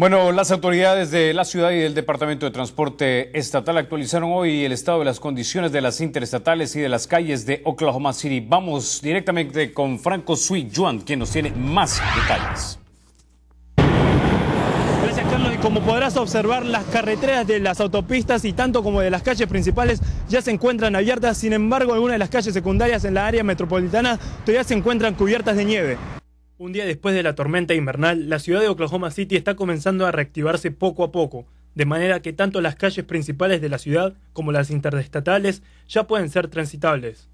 Bueno, las autoridades de la ciudad y del Departamento de Transporte Estatal actualizaron hoy el estado de las condiciones de las interestatales y de las calles de Oklahoma City. Vamos directamente con Franco Sui Juan, quien nos tiene más detalles. Gracias, Carlos. Y como podrás observar, las carreteras de las autopistas y tanto como de las calles principales ya se encuentran abiertas. Sin embargo, algunas de las calles secundarias en la área metropolitana todavía se encuentran cubiertas de nieve. Un día después de la tormenta invernal, la ciudad de Oklahoma City está comenzando a reactivarse poco a poco, de manera que tanto las calles principales de la ciudad como las interestatales ya pueden ser transitables.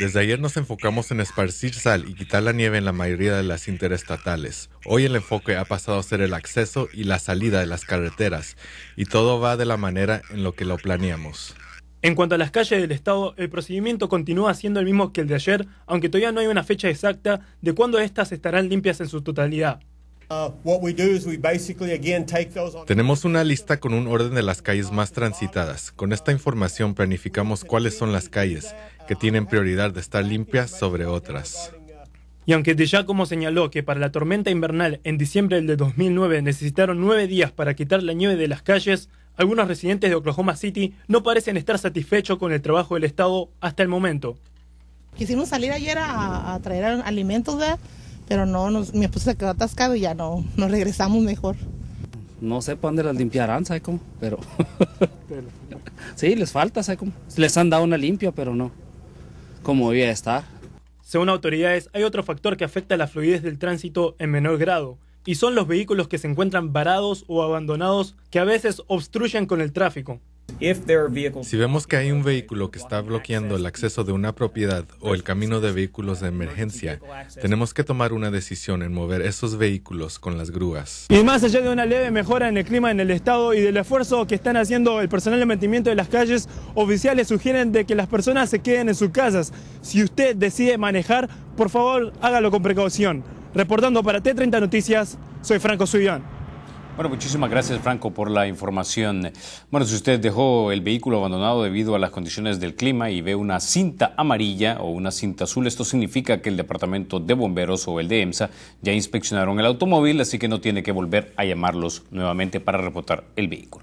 Desde ayer nos enfocamos en esparcir sal y quitar la nieve en la mayoría de las interestatales. Hoy el enfoque ha pasado a ser el acceso y la salida de las carreteras, y todo va de la manera en lo que lo planeamos. En cuanto a las calles del Estado, el procedimiento continúa siendo el mismo que el de ayer, aunque todavía no hay una fecha exacta de cuándo éstas estarán limpias en su totalidad. Tenemos una lista con un orden de las calles más transitadas. Con esta información planificamos cuáles son las calles que tienen prioridad de estar limpias sobre otras. Y aunque De como señaló que para la tormenta invernal en diciembre del 2009 necesitaron nueve días para quitar la nieve de las calles, algunos residentes de Oklahoma City no parecen estar satisfechos con el trabajo del Estado hasta el momento. Quisimos salir ayer a, traer alimentos, pero no, mi esposa se quedó atascado y ya no, nos regresamos mejor. No sé para dónde las limpiarán, ¿sabe cómo? Pero... sí, les falta, ¿sabe cómo? Les han dado una limpia, pero no. Como debía estar. Según autoridades, hay otro factor que afecta a la fluidez del tránsito en menor grado, y son los vehículos que se encuentran varados o abandonados que a veces obstruyen con el tráfico. Si vemos que hay un vehículo que está bloqueando el acceso de una propiedad o el camino de vehículos de emergencia, tenemos que tomar una decisión en mover esos vehículos con las grúas. Y más allá de una leve mejora en el clima en el estado y del esfuerzo que están haciendo el personal de mantenimiento de las calles, oficiales sugieren de que las personas se queden en sus casas. Si usted decide manejar, por favor hágalo con precaución. Reportando para T30 Noticias, soy Franco Suyán. Bueno, muchísimas gracias Franco por la información. Bueno, si usted dejó el vehículo abandonado debido a las condiciones del clima y ve una cinta amarilla o una cinta azul, esto significa que el Departamento de Bomberos o el de EMSA ya inspeccionaron el automóvil, así que no tiene que volver a llamarlos nuevamente para reportar el vehículo.